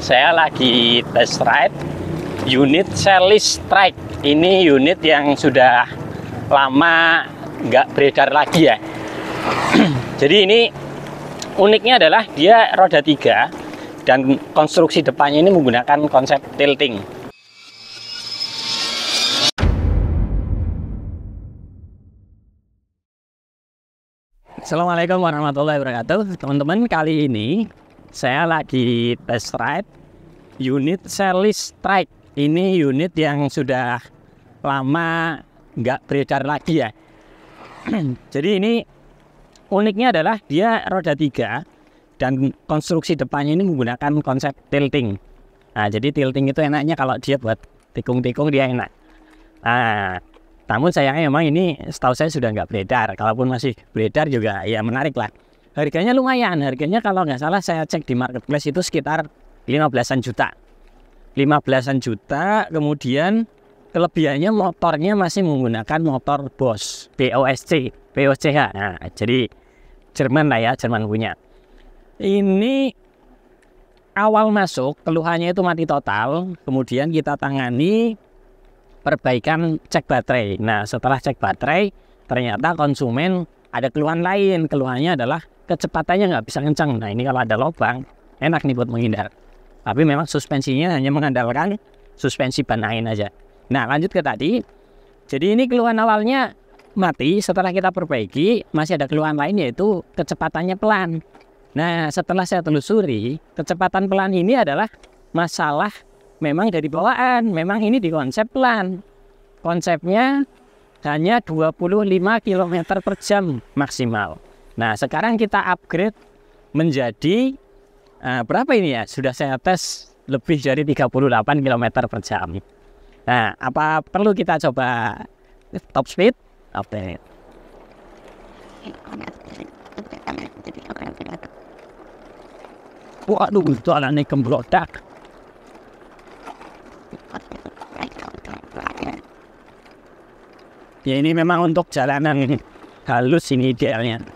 saya lagi test ride unit Celis Strike. Ini unit yang sudah lama nggak beredar lagi ya. Jadi ini uniknya adalah dia roda tiga dan konstruksi depannya ini menggunakan konsep tilting. Assalamualaikum warahmatullahi wabarakatuh Teman-teman kali ini saya lagi test ride unit Serli's Strike. Ini unit yang sudah lama nggak beredar lagi ya. Jadi ini uniknya adalah dia roda tiga dan konstruksi depannya ini menggunakan konsep tilting. Nah, jadi tilting itu enaknya kalau dia buat tikung-tikung dia enak. Nah, namun sayangnya memang ini setahu saya sudah nggak beredar. Kalaupun masih beredar juga ya menarik lah harganya lumayan harganya kalau nggak salah saya cek di marketplace itu sekitar 15an juta 15an juta kemudian kelebihannya motornya masih menggunakan motor Bosch BOSC BOCH nah jadi Jerman lah ya Jerman punya ini awal masuk keluhannya itu mati total kemudian kita tangani perbaikan cek baterai nah setelah cek baterai ternyata konsumen ada keluhan lain keluhannya adalah kecepatannya nggak bisa kencang. Nah ini kalau ada lubang enak nih buat menghindar. Tapi memang suspensinya hanya mengandalkan suspensi ban angin aja. Nah lanjut ke tadi. Jadi ini keluhan awalnya mati setelah kita perbaiki masih ada keluhan lain yaitu kecepatannya pelan. Nah setelah saya telusuri kecepatan pelan ini adalah masalah memang dari bawaan. Memang ini di konsep pelan. Konsepnya hanya 25 km per jam maksimal. Nah, sekarang kita upgrade menjadi uh, berapa ini ya? Sudah saya tes lebih dari 38 km per jam. Nah, apa perlu kita coba top speed? Oke. speed. Waduh, itu anaknya kemblodak. Ya ini memang untuk jalanan halus ini idealnya.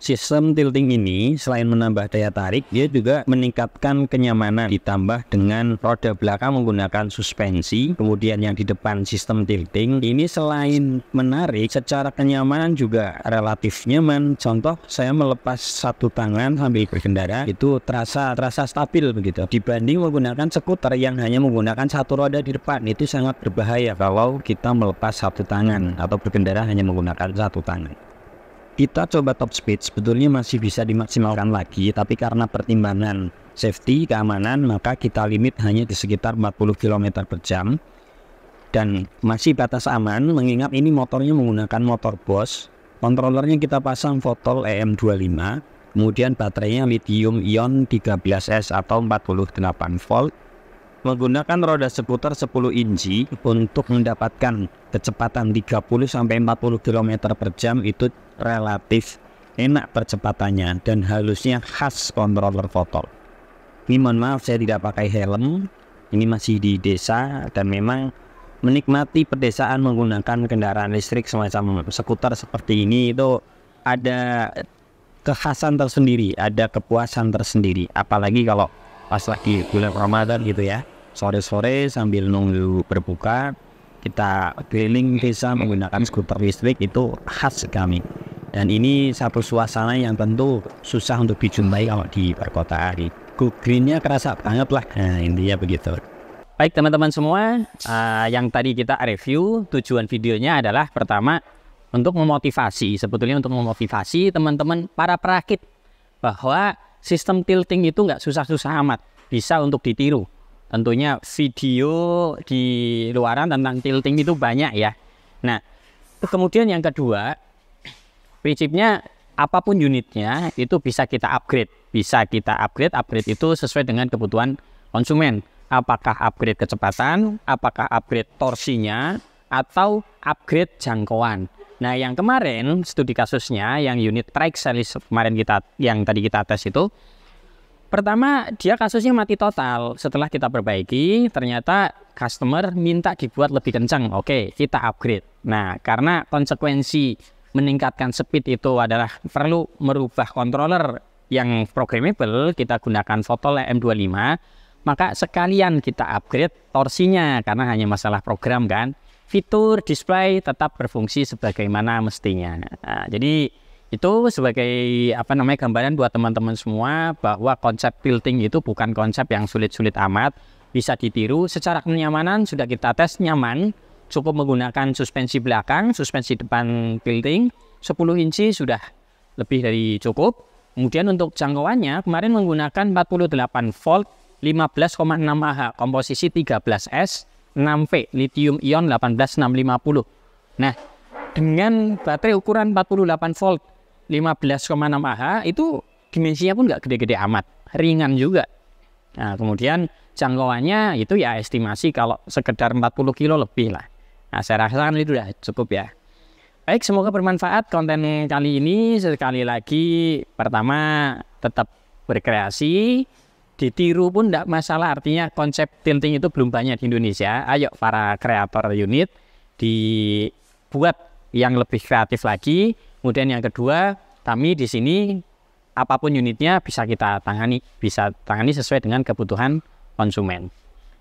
Sistem tilting ini selain menambah daya tarik, dia juga meningkatkan kenyamanan ditambah dengan roda belakang menggunakan suspensi. Kemudian yang di depan sistem tilting ini selain menarik, secara kenyamanan juga relatif nyaman. Contoh saya melepas satu tangan sambil berkendara itu terasa terasa stabil begitu. Dibanding menggunakan skuter yang hanya menggunakan satu roda di depan itu sangat berbahaya kalau kita melepas satu tangan atau berkendara hanya menggunakan satu tangan kita coba top speed sebetulnya masih bisa dimaksimalkan lagi tapi karena pertimbangan safety keamanan maka kita limit hanya di sekitar 40 km per jam dan masih batas aman mengingat ini motornya menggunakan motor Bosch kontrolernya kita pasang Votol EM25 kemudian baterainya lithium ion 13S atau 48 volt menggunakan roda seputar 10 inci untuk mendapatkan kecepatan 30 40 km per jam itu relatif enak percepatannya dan halusnya khas controller fotol Ini mohon maaf saya tidak pakai helm, ini masih di desa dan memang menikmati pedesaan menggunakan kendaraan listrik semacam skuter seperti ini itu ada kekhasan tersendiri, ada kepuasan tersendiri. Apalagi kalau pas lagi bulan Ramadan gitu ya, sore-sore sambil nunggu berbuka, kita keliling desa menggunakan skuter listrik itu khas kami. Dan ini satu suasana yang tentu susah untuk dijumpai kalau di perkotaan. Go greennya kerasa banget lah. Nah, intinya begitu. Baik teman-teman semua, uh, yang tadi kita review tujuan videonya adalah pertama untuk memotivasi, sebetulnya untuk memotivasi teman-teman para perakit bahwa sistem tilting itu nggak susah-susah amat, bisa untuk ditiru. Tentunya video di luaran tentang tilting itu banyak ya. Nah, kemudian yang kedua prinsipnya apapun unitnya itu bisa kita upgrade bisa kita upgrade upgrade itu sesuai dengan kebutuhan konsumen apakah upgrade kecepatan apakah upgrade torsinya atau upgrade jangkauan nah yang kemarin studi kasusnya yang unit trike series kemarin kita yang tadi kita tes itu Pertama, dia kasusnya mati total. Setelah kita perbaiki, ternyata customer minta dibuat lebih kencang. Oke, kita upgrade. Nah, karena konsekuensi meningkatkan speed itu adalah perlu merubah controller yang programmable kita gunakan fotol M25 maka sekalian kita upgrade torsinya karena hanya masalah program kan fitur display tetap berfungsi sebagaimana mestinya nah, jadi itu sebagai apa namanya gambaran buat teman-teman semua bahwa konsep tilting itu bukan konsep yang sulit-sulit amat bisa ditiru secara kenyamanan sudah kita tes nyaman cukup menggunakan suspensi belakang, suspensi depan tilting 10 inci sudah lebih dari cukup. Kemudian untuk jangkauannya kemarin menggunakan 48 volt 15,6 Ah komposisi 13S 6V lithium ion 18650. Nah, dengan baterai ukuran 48 volt 15,6 Ah itu dimensinya pun nggak gede-gede amat, ringan juga. Nah, kemudian jangkauannya itu ya estimasi kalau sekedar 40 kilo lebih lah. Nah, saya rasa kan itu sudah cukup ya. Baik, semoga bermanfaat konten kali ini. Sekali lagi, pertama tetap berkreasi, ditiru pun tidak masalah. Artinya konsep tinting itu belum banyak di Indonesia. Ayo para kreator unit dibuat yang lebih kreatif lagi. Kemudian yang kedua, kami di sini apapun unitnya bisa kita tangani, bisa tangani sesuai dengan kebutuhan konsumen.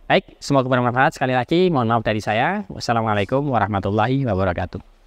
Baik, semoga bermanfaat. Sekali lagi, mohon maaf dari saya. Wassalamualaikum warahmatullahi wabarakatuh.